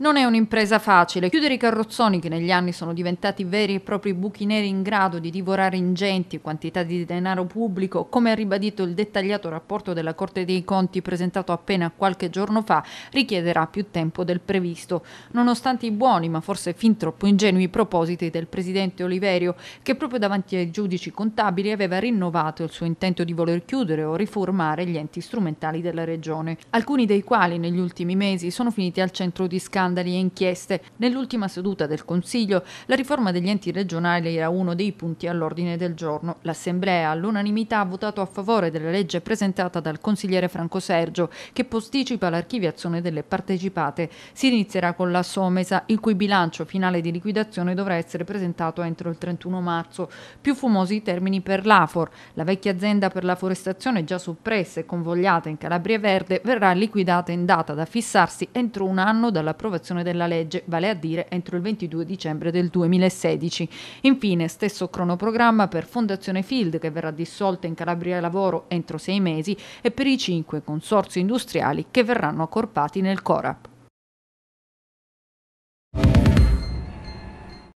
Non è un'impresa facile. Chiudere i carrozzoni che negli anni sono diventati veri e propri buchi neri in grado di divorare ingenti quantità di denaro pubblico, come ha ribadito il dettagliato rapporto della Corte dei Conti presentato appena qualche giorno fa, richiederà più tempo del previsto. Nonostante i buoni, ma forse fin troppo ingenui propositi del presidente Oliverio, che proprio davanti ai giudici contabili aveva rinnovato il suo intento di voler chiudere o riformare gli enti strumentali della regione, alcuni dei quali negli ultimi mesi sono finiti al centro di scandalo scandali e inchieste. Nell'ultima seduta del Consiglio, la riforma degli enti regionali era uno dei punti all'ordine del giorno. L'Assemblea all'unanimità ha votato a favore della legge presentata dal consigliere Franco Sergio, che posticipa l'archiviazione delle partecipate. Si inizierà con la Somesa, il cui bilancio finale di liquidazione dovrà essere presentato entro il 31 marzo. Più fumosi i termini per l'AFOR. La vecchia azienda per la forestazione già soppressa e convogliata in Calabria Verde verrà liquidata in data da fissarsi entro un anno dall'approvazione attuazione della legge, vale a dire entro il 22 dicembre del 2016. Infine, stesso cronoprogramma per Fondazione Field che verrà dissolta in Calabria Lavoro entro sei mesi e per i cinque consorzi industriali che verranno accorpati nel CORAP.